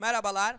Merhabalar.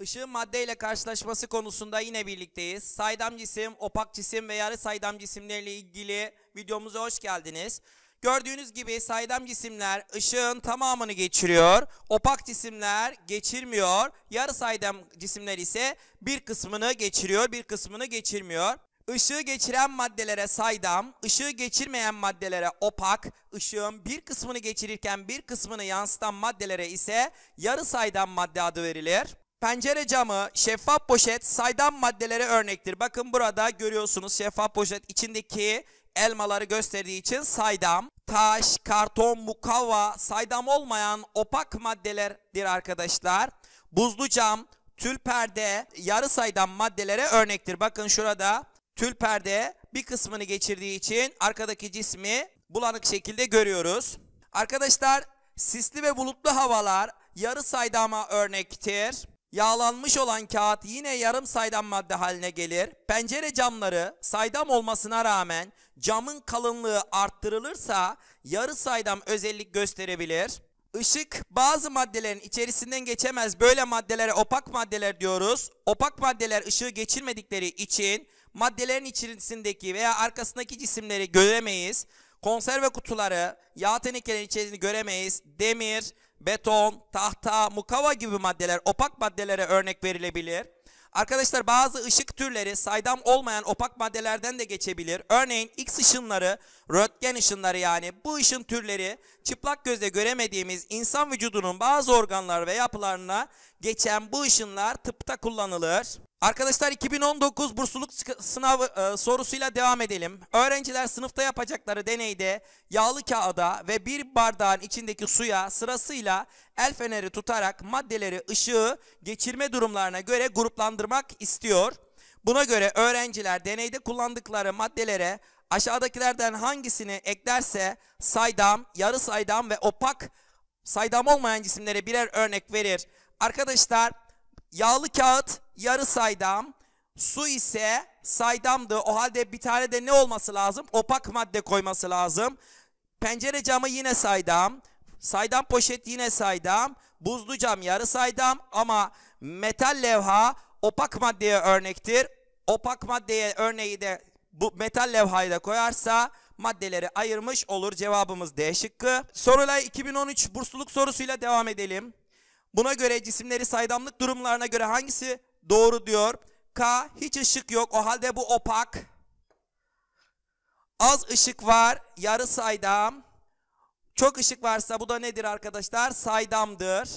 Işığın maddeyle karşılaşması konusunda yine birlikteyiz. Saydam cisim, opak cisim ve yarı saydam cisimlerle ilgili videomuza hoş geldiniz. Gördüğünüz gibi saydam cisimler ışığın tamamını geçiriyor. Opak cisimler geçirmiyor. Yarı saydam cisimler ise bir kısmını geçiriyor, bir kısmını geçirmiyor. Işığı geçiren maddelere saydam, ışığı geçirmeyen maddelere opak, ışığın bir kısmını geçirirken bir kısmını yansıtan maddelere ise yarı saydam madde adı verilir. Pencere camı, şeffaf poşet saydam maddelere örnektir. Bakın burada görüyorsunuz şeffaf poşet içindeki elmaları gösterdiği için saydam. Taş, karton, mukavva saydam olmayan opak maddelerdir arkadaşlar. Buzlu cam, tül perde yarı saydam maddelere örnektir. Bakın şurada tül perde bir kısmını geçirdiği için arkadaki cismi bulanık şekilde görüyoruz. Arkadaşlar sisli ve bulutlu havalar yarı saydama örnektir. Yağlanmış olan kağıt yine yarım saydam madde haline gelir. Pencere camları saydam olmasına rağmen camın kalınlığı arttırılırsa yarı saydam özellik gösterebilir. Işık bazı maddelerin içerisinden geçemez. Böyle maddelere opak maddeler diyoruz. Opak maddeler ışığı geçirmedikleri için maddelerin içerisindeki veya arkasındaki cisimleri göremeyiz. Konserve kutuları, yağ tenekelerin içerisini göremeyiz. Demir, beton, tahta, mukava gibi maddeler, opak maddelere örnek verilebilir. Arkadaşlar bazı ışık türleri saydam olmayan opak maddelerden de geçebilir. Örneğin X ışınları, röntgen ışınları yani bu ışın türleri çıplak gözle göremediğimiz insan vücudunun bazı organlar ve yapılarına geçen bu ışınlar tıpta kullanılır. Arkadaşlar 2019 bursluluk sınavı e, sorusuyla devam edelim. Öğrenciler sınıfta yapacakları deneyde yağlı kağıda ve bir bardağın içindeki suya sırasıyla el feneri tutarak maddeleri ışığı geçirme durumlarına göre gruplandırmak istiyor. Buna göre öğrenciler deneyde kullandıkları maddelere aşağıdakilerden hangisini eklerse saydam, yarı saydam ve opak saydam olmayan cisimlere birer örnek verir. Arkadaşlar Yağlı kağıt yarı saydam. Su ise saydamdı. O halde bir tane de ne olması lazım? Opak madde koyması lazım. Pencere camı yine saydam. Saydam poşet yine saydam. Buzlu cam yarı saydam ama metal levha opak maddeye örnektir. Opak maddeye örneği de bu metal levhayı da koyarsa maddeleri ayırmış olur. Cevabımız D şıkkı. Sorulay 2013 bursluluk sorusuyla devam edelim. Buna göre cisimleri saydamlık durumlarına göre hangisi doğru diyor. K hiç ışık yok o halde bu opak. Az ışık var yarı saydam. Çok ışık varsa bu da nedir arkadaşlar? Saydamdır.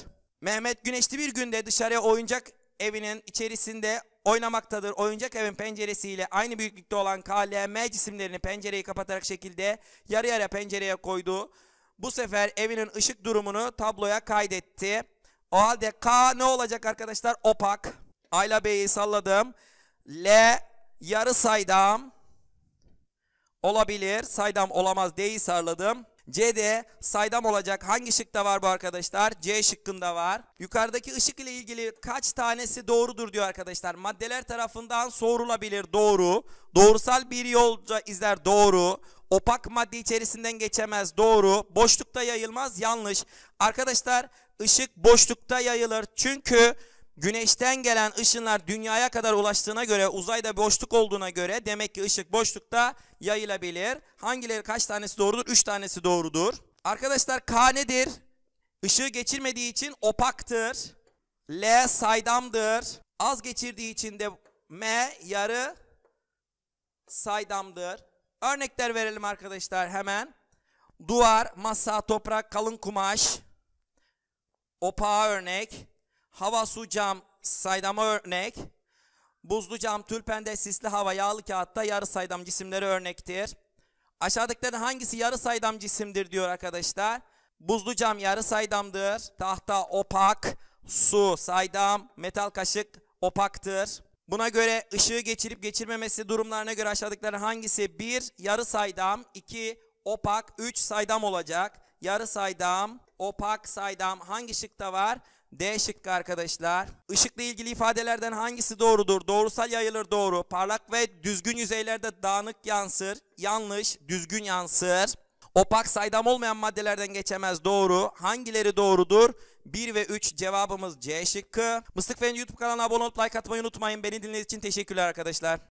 Mehmet güneşli bir günde dışarıya oyuncak evinin içerisinde oynamaktadır. Oyuncak evin penceresiyle aynı büyüklükte olan K L M cisimlerini pencereyi kapatarak şekilde yarı yarıya pencereye koydu. Bu sefer evinin ışık durumunu tabloya kaydetti. O halde K ne olacak arkadaşlar? Opak. Ayla ile B'yi salladım. L yarı saydam olabilir. Saydam olamaz. D'yi salladım. C'de saydam olacak. Hangi şıkta var bu arkadaşlar? C şıkkında var. Yukarıdaki ışık ile ilgili kaç tanesi doğrudur diyor arkadaşlar. Maddeler tarafından sorulabilir doğru. Doğrusal bir yolca izler doğru. Opak madde içerisinden geçemez doğru. Boşlukta yayılmaz yanlış. Arkadaşlar ışık boşlukta yayılır. Çünkü Güneşten gelen ışınlar dünyaya kadar ulaştığına göre uzayda boşluk olduğuna göre demek ki ışık boşlukta yayılabilir. Hangileri kaç tanesi doğrudur? Üç tanesi doğrudur. Arkadaşlar K nedir? Işığı geçirmediği için opaktır. L saydamdır. Az geçirdiği için de M yarı saydamdır. Örnekler verelim arkadaşlar hemen. Duvar, masa, toprak, kalın kumaş. Opağa örnek hava, su, cam, saydama örnek. Buzlu cam, tülpende, sisli hava, yağlı kağıtta yarı saydam cisimleri örnektir. Aşağıdakilerin hangisi yarı saydam cisimdir diyor arkadaşlar. Buzlu cam yarı saydamdır. Tahta opak, su saydam, metal kaşık opaktır. Buna göre ışığı geçirip geçirmemesi durumlarına göre aşağıdakilerin hangisi? 1. Yarı saydam, 2. Opak, 3. Saydam olacak. Yarı saydam, opak, saydam hangi şıkta var? D şıkkı arkadaşlar. Işıkla ilgili ifadelerden hangisi doğrudur? Doğrusal yayılır doğru. Parlak ve düzgün yüzeylerde dağınık yansır. Yanlış, düzgün yansır. Opak saydam olmayan maddelerden geçemez doğru. Hangileri doğrudur? 1 ve 3 cevabımız C şıkkı. Mıstık Fen YouTube kanalına abone olup like atmayı unutmayın. Beni dinlediğiniz için teşekkürler arkadaşlar.